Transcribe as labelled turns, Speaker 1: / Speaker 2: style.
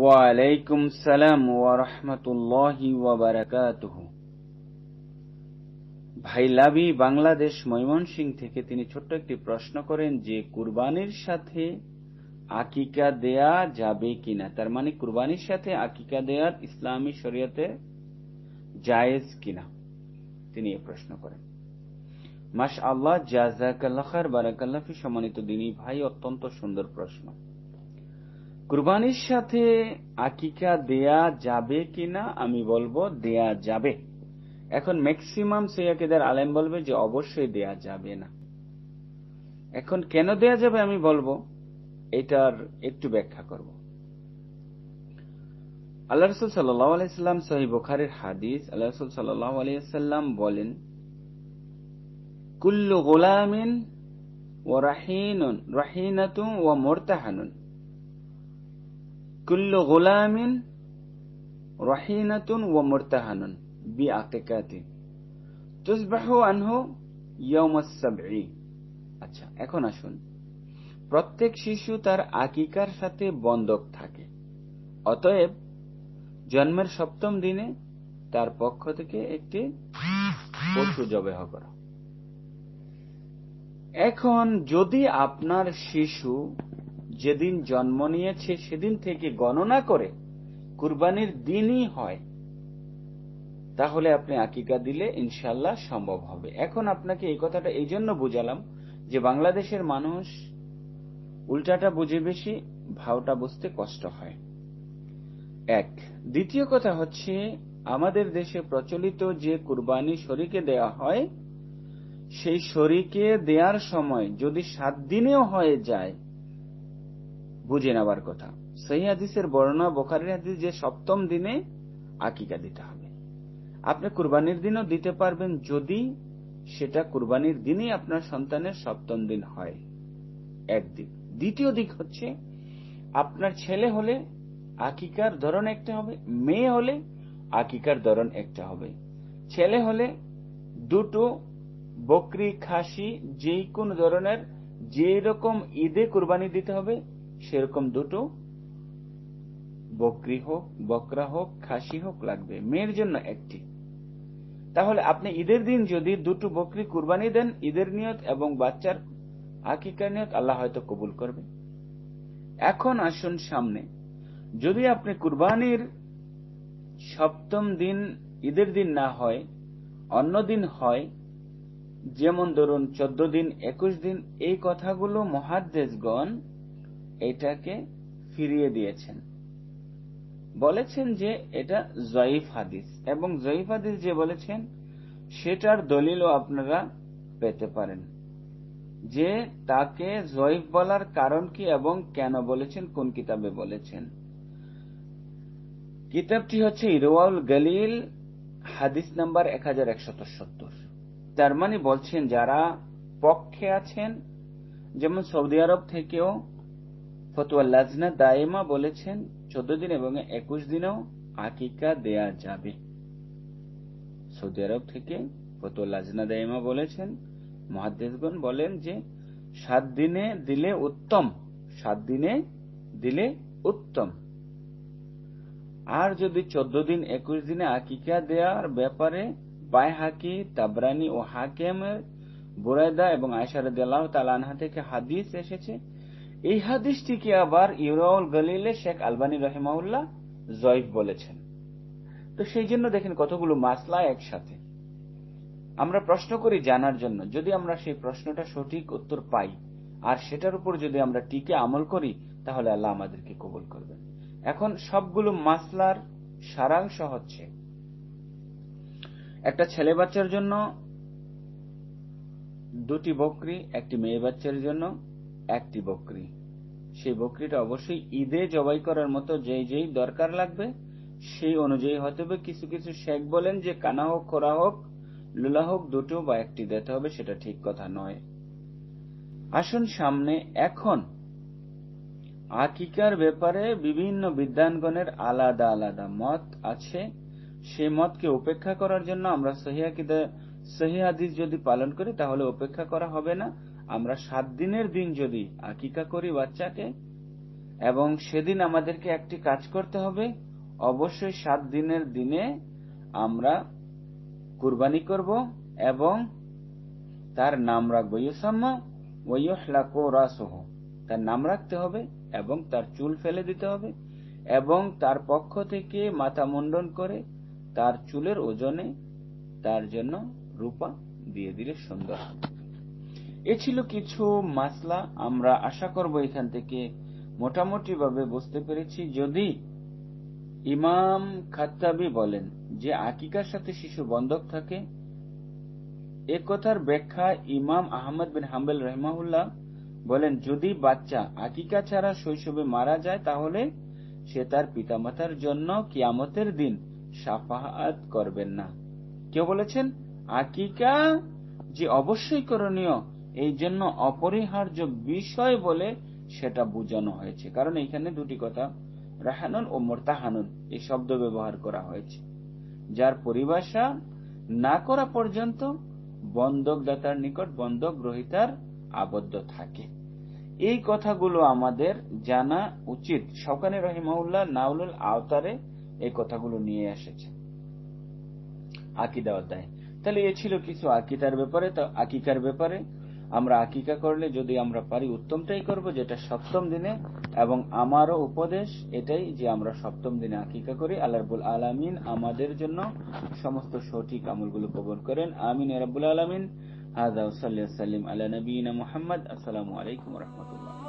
Speaker 1: ওয়ালাইকুম সালাম ওয়া রাহমাতুল্লাহি ওয়া বারাকাতুহু ভাই লাবি বাংলাদেশ ময়মনসিং থেকে তিনি ছোট্ট একটি প্রশ্ন করেন যে কুরবানির সাথে আকিকা দেয়া যাবে কিনা তার মানে কুরবানির সাথে আকিকা দেয়ার ইসলামী শরীয়তে জায়েজ কিনা তিনি এ প্রশ্ন করেন মাস আল্লাহ জাজাকাল্লাহার বারাকাল্লাফি সম্মানিত দিনী ভাই অত্যন্ত সুন্দর প্রশ্ন কুরবানির সাথে আকিকা দেয়া যাবে কিনা আমি বলবো দেয়া যাবে এখন ম্যাক্সিমাম সৈয়াকিদের আলেম বলবে যে অবশ্যই দেয়া যাবে না এখন কেন দেয়া যাবে আমি বলবো এটার একটু ব্যাখ্যা করব আল্লাহ রসুল সাল্লাম সহি বোখারের হাদিস আল্লাহ রসুল সাল্লাম বলেন কুল্লু গোলামিন ও রাহিন রাহিনাতুম ও মোরতাহানুন কুল্লু গোলামিন রহিনাতুন ও মোরতাহানুন বি আকেকাতি তুসবাহু আনহু ইয়মসাবি আচ্ছা এখন আসুন প্রত্যেক শিশু তার আকিকার সাথে বন্ধক থাকে অতএব জন্মের সপ্তম দিনে তার পক্ষ থেকে একটি পশু জবেহ করা এখন যদি আপনার শিশু যেদিন জন্ম নিয়েছে সেদিন থেকে গণনা করে কুরবানির দিনই হয় তাহলে আপনি আকিকা দিলে ইনশাল্লাহ সম্ভব হবে এখন আপনাকে এই কথাটা এই জন্য বুঝালাম যে বাংলাদেশের মানুষ উল্টাটা বুঝে বেশি ভাওটা বুঝতে কষ্ট হয় এক দ্বিতীয় কথা হচ্ছে আমাদের দেশে প্রচলিত যে কুরবানি শরীকে দেয়া হয় সেই শরীকে দেয়ার সময় যদি সাত দিনেও হয়ে যায় বুঝে নেওয়ার কথা সেই হাদিসের বর্ণনা বোখারের হাদিস যে সপ্তম দিনে আকিকা দিতে হবে আপনি কুরবানির দিনও দিতে পারবেন যদি সেটা কুরবানির দিনই আপনার সন্তানের সপ্তম দিন হয় একদিক দ্বিতীয় দিক হচ্ছে আপনার ছেলে হলে আকিকার ধরন একটা হবে মেয়ে হলে আকিকার ধরন একটা হবে ছেলে হলে দুটো বকরি খাসি যে কোন ধরনের যে রকম ঈদে কুরবানি দিতে হবে সেরকম দুটো বকরি হোক বকরা হোক খাসি হোক লাগবে মেয়ের জন্য একটি তাহলে আপনি ঈদের দিন যদি দুটো বকরি কুরবানি দেন ঈদের নিয়ত এবং বাচ্চার আকিকার নিয়ত আল্লাহ হয়তো কবুল করবে এখন আসুন সামনে যদি আপনি কুরবানির সপ্তম দিন ঈদের দিন না হয় অন্য দিন হয় যেমন ধরুন চোদ্দ দিন একুশ দিন এই কথাগুলো মহাদ্দেশগণ এটাকে ফিরিয়ে দিয়েছেন বলেছেন যে এটা জয়ীফ হাদিস এবং জয়ীফ হাদিস যে বলেছেন সেটার দলিলও আপনারা পেতে পারেন যে তাকে জয়ীফ বলার কারণ কি এবং কেন বলেছেন কোন কিতাবে বলেছেন কিতাবটি হচ্ছে ইরওয়াউল গলিল হাদিস নাম্বার এক হাজার একশত সত্তর তার মানে বলছেন যারা পক্ষে আছেন যেমন সৌদি আরব থেকেও ফতোয়া লাজনা দায়েমা বলেছেন চোদ্দ দিন এবং একুশ দিনেও আকিকা দেয়া যাবে সৌদি আরব থেকে ফতোয়া লাজনা দায়েমা বলেছেন মহাদেশগণ বলেন যে সাত দিনে দিলে উত্তম সাত দিনে দিলে উত্তম আর যদি চোদ্দ দিন একুশ দিনে আকিকা দেওয়ার ব্যাপারে বাইহাকি তাবরানি ও হাকেমের বুরাইদা এবং আয়সার আল্লাহ তালানহা থেকে হাদিস এসেছে এই হাদিসটিকে আবার ইউরাউল গলিলে শেখ আলবানী রহেমাউল্লাহ জয়ফ বলেছেন তো সেই জন্য দেখেন কতগুলো মাসলা একসাথে আমরা প্রশ্ন করি জানার জন্য যদি আমরা সেই প্রশ্নটা সঠিক উত্তর পাই আর সেটার উপর যদি আমরা টিকে আমল করি তাহলে আল্লাহ আমাদেরকে কবুল করবেন এখন সবগুলো মাসলার সারাংশ হচ্ছে একটা ছেলে বাচ্চার জন্য দুটি বকরি একটি মেয়ে বাচ্চার জন্য একটি বকরি সেই বকরিটা অবশ্যই ঈদে জবাই করার মতো যেই যেই দরকার লাগবে সেই অনুযায়ী হতে হবে কিছু কিছু শেখ বলেন যে কানা হোক খোরা হোক লোলা হোক দুটো বা একটি দিতে হবে সেটা ঠিক কথা নয় আসুন সামনে এখন আকিকার ব্যাপারে বিভিন্ন বিদ্যানগণের আলাদা আলাদা মত আছে সে মতকে উপেক্ষা করার জন্য আমরা সহিয়াদিস যদি পালন করি তাহলে উপেক্ষা করা হবে না আমরা সাত দিনের দিন যদি আকিকা করি বাচ্চাকে এবং সেদিন আমাদেরকে একটি কাজ করতে হবে অবশ্যই সাত দিনের দিনে আমরা কুরবানি করব এবং তার নাম রাখবো ইয়সাম্মা ওয়ুহলাকো রাসহ তার নাম রাখতে হবে এবং তার চুল ফেলে দিতে হবে এবং তার পক্ষ থেকে মাথা মুন্ডন করে তার চুলের ওজনে তার জন্য রূপা দিয়ে দিলে সুন্দর হবে এ ছিল কিছু মাসলা আমরা আশা করব এখান থেকে মোটামুটি ভাবে বুঝতে পেরেছি যদি ইমাম খাতাবি বলেন যে আকিকার সাথে শিশু বন্ধক থাকে এ কথার ব্যাখ্যা ইমাম আহমদ বিন হাম্বেল রহমাউল্লাহ বলেন যদি বাচ্চা আকিকা ছাড়া শৈশবে মারা যায় তাহলে সে তার পিতামাতার জন্য কিয়ামতের দিন সাফাহাত করবেন না কেউ বলেছেন আকিকা যে অবশ্যই করণীয় এই জন্য অপরিহার্য বিষয় বলে সেটা বোঝানো হয়েছে কারণ এখানে দুটি কথা রাহানুন ও মোরতাহানুন এই শব্দ ব্যবহার করা হয়েছে যার পরিভাষা না করা পর্যন্ত বন্ধকদাতার নিকট বন্ধক গ্রহিতার আবদ্ধ থাকে এই কথাগুলো আমাদের জানা উচিত সকানে রহিমাউল্লাহ নাউলুল আওতারে এই কথাগুলো নিয়ে এসেছে আকিদা অধ্যায় তাহলে এ ছিল কিছু আকিতার ব্যাপারে আকিকার ব্যাপারে আমরা আকিকা করলে যদি আমরা পারি উত্তমটাই করব যেটা সপ্তম দিনে এবং আমারও উপদেশ এটাই যে আমরা সপ্তম দিনে আকিকা করি আল্লাহবুল আলামিন আমাদের জন্য সমস্ত সঠিক আমলগুলো কবর করেন আমিন রবুল আলমিন আজ সাল্লাম আল্লাহ নবীন মোহাম্মদ আসসালামু আলাইকুম রহমতুল্লাহ